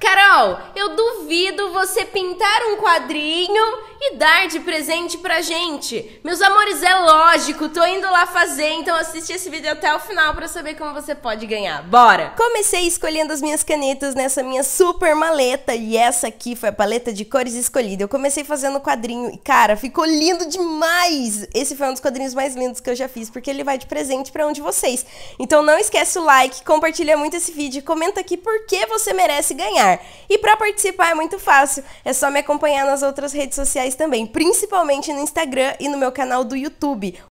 Carol, eu duvido você pintar um quadrinho me dar de presente pra gente? Meus amores, é lógico, tô indo lá fazer, então assiste esse vídeo até o final para saber como você pode ganhar. Bora! Comecei escolhendo as minhas canetas nessa minha super maleta e essa aqui foi a paleta de cores escolhida. Eu comecei fazendo quadrinho e, cara, ficou lindo demais! Esse foi um dos quadrinhos mais lindos que eu já fiz, porque ele vai de presente para um de vocês. Então não esquece o like, compartilha muito esse vídeo e comenta aqui por que você merece ganhar. E para participar é muito fácil, é só me acompanhar nas outras redes sociais também, principalmente no Instagram e no meu canal do YouTube.